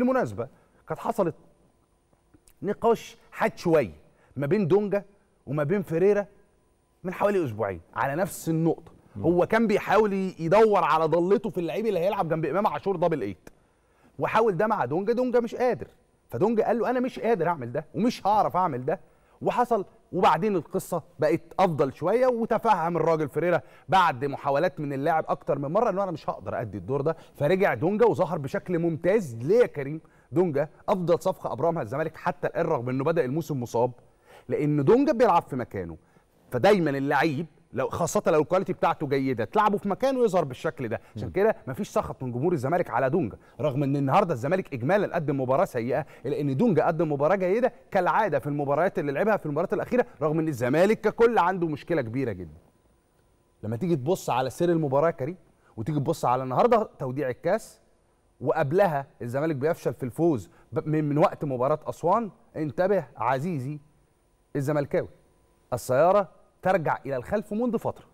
بالمناسبة كانت حصلت نقاش حاد شوية ما بين دونجا وما بين فيريرا من حوالي أسبوعين على نفس النقطة هو كان بيحاول يدور على ضلته في اللعيب اللي هيلعب جنب إمام عاشور دبل إيت وحاول ده مع دونجا دونجا مش قادر فدونجا قال له أنا مش قادر أعمل ده ومش هعرف أعمل ده وحصل وبعدين القصه بقت افضل شويه وتفهم الراجل فريرة بعد محاولات من اللاعب اكتر من مره ان انا مش هقدر ادي الدور ده فرجع دونجا وظهر بشكل ممتاز ليه يا كريم دونجا افضل صفقه أبرامها الزمالك حتى الان رغم انه بدا الموسم مصاب لان دونجا بيلعب في مكانه فدايما اللعيب لو خاصه لو الكواليتي بتاعته جيده تلعبه في مكانه يظهر بالشكل ده عشان كده مفيش سخط من جمهور الزمالك على دونجا رغم ان النهارده الزمالك اجمالا قدم مباراه سيئه الا ان دونجا قدم مباراه جيده كالعاده في المباريات اللي لعبها في المباريات الاخيره رغم ان الزمالك ككل عنده مشكله كبيره جدا لما تيجي تبص على سير المباراه كريم وتيجي تبص على النهارده توديع الكاس وقبلها الزمالك بيفشل في الفوز من وقت مباراه اسوان انتبه عزيزي الزملكاوي السياره ترجع الى الخلف منذ فتره